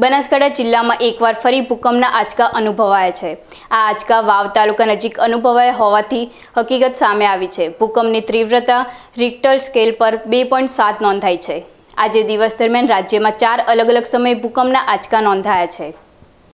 બનાસકાંઠા જિલ્લામાં એકવાર ફરી ભૂકંપના આંચકા અનુભવાયા છે આ આંચકા વાવ તાલુકા નજીક અનુભવાયા હોવાથી હકીકત સામે આવી છે ભૂકંપની તીવ્રતા રિક્ટર સ્કેલ પર બે પોઈન્ટ સાત નોંધાઈ છે આજે દિવસ દરમિયાન રાજ્યમાં ચાર અલગ અલગ સમયે ભૂકંપના આંચકા નોંધાયા છે